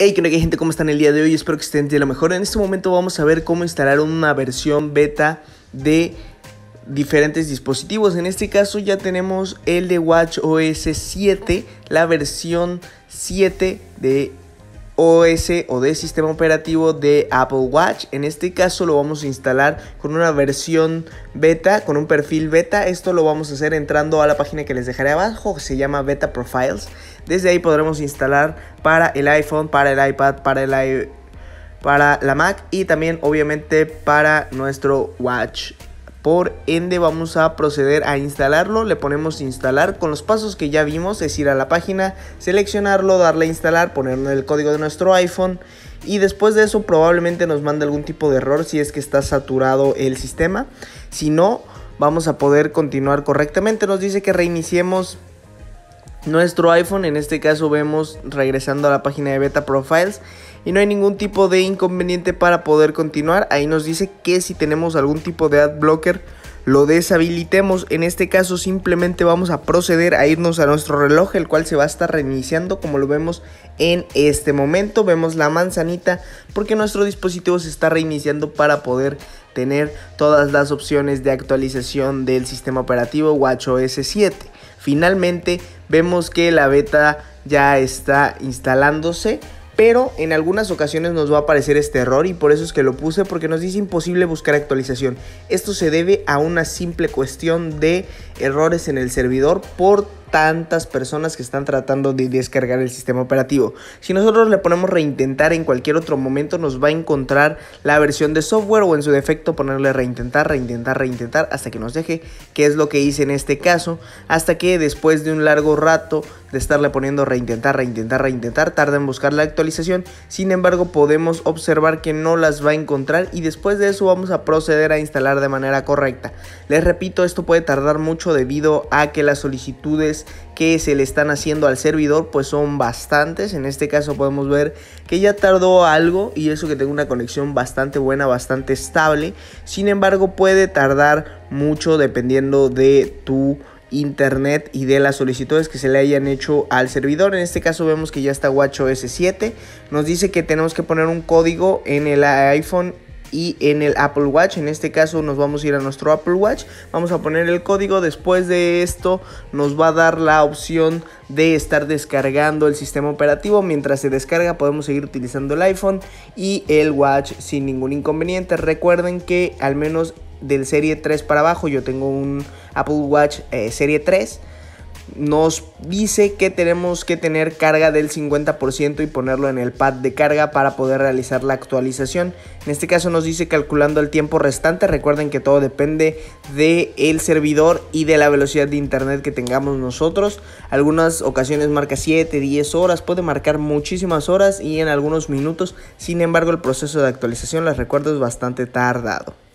Hey, ¿qué onda gente? ¿Cómo están el día de hoy? Espero que estén de lo mejor. En este momento vamos a ver cómo instalar una versión beta de diferentes dispositivos. En este caso ya tenemos el de Watch OS 7, la versión 7 de OS o de sistema operativo de Apple Watch. En este caso lo vamos a instalar con una versión beta, con un perfil beta. Esto lo vamos a hacer entrando a la página que les dejaré abajo, que se llama Beta Profiles. Desde ahí podremos instalar para el iPhone, para el iPad, para el para la Mac y también obviamente para nuestro Watch por ende vamos a proceder a instalarlo, le ponemos instalar con los pasos que ya vimos, es ir a la página, seleccionarlo, darle a instalar, ponerle el código de nuestro iPhone y después de eso probablemente nos mande algún tipo de error si es que está saturado el sistema. Si no, vamos a poder continuar correctamente, nos dice que reiniciemos nuestro iPhone, en este caso vemos regresando a la página de Beta Profiles y no hay ningún tipo de inconveniente para poder continuar. Ahí nos dice que si tenemos algún tipo de ad blocker lo deshabilitemos. En este caso simplemente vamos a proceder a irnos a nuestro reloj, el cual se va a estar reiniciando como lo vemos en este momento. Vemos la manzanita porque nuestro dispositivo se está reiniciando para poder tener todas las opciones de actualización del sistema operativo WatchOS 7. Finalmente vemos que la beta ya está instalándose pero en algunas ocasiones nos va a aparecer este error y por eso es que lo puse porque nos dice imposible buscar actualización. Esto se debe a una simple cuestión de errores en el servidor por tantas personas que están tratando de descargar el sistema operativo. Si nosotros le ponemos reintentar en cualquier otro momento nos va a encontrar la versión de software o en su defecto ponerle reintentar, reintentar, reintentar hasta que nos deje, que es lo que hice en este caso, hasta que después de un largo rato de estarle poniendo reintentar, reintentar, reintentar, tarda en buscar la actualización, sin embargo podemos observar que no las va a encontrar y después de eso vamos a proceder a instalar de manera correcta. Les repito, esto puede tardar mucho debido a que las solicitudes que se le están haciendo al servidor pues son bastantes, en este caso podemos ver que ya tardó algo y eso que tengo una conexión bastante buena, bastante estable, sin embargo puede tardar mucho dependiendo de tu internet y de las solicitudes que se le hayan hecho al servidor. En este caso vemos que ya está WatchOS 7. Nos dice que tenemos que poner un código en el iPhone y en el Apple Watch. En este caso nos vamos a ir a nuestro Apple Watch. Vamos a poner el código. Después de esto nos va a dar la opción de estar descargando el sistema operativo. Mientras se descarga podemos seguir utilizando el iPhone y el Watch sin ningún inconveniente. Recuerden que al menos del Serie 3 para abajo, yo tengo un Apple Watch eh, Serie 3, nos dice que tenemos que tener carga del 50% y ponerlo en el pad de carga para poder realizar la actualización. En este caso nos dice calculando el tiempo restante, recuerden que todo depende del el servidor y de la velocidad de internet que tengamos nosotros. Algunas ocasiones marca 7, 10 horas, puede marcar muchísimas horas y en algunos minutos, sin embargo el proceso de actualización les recuerdo es bastante tardado.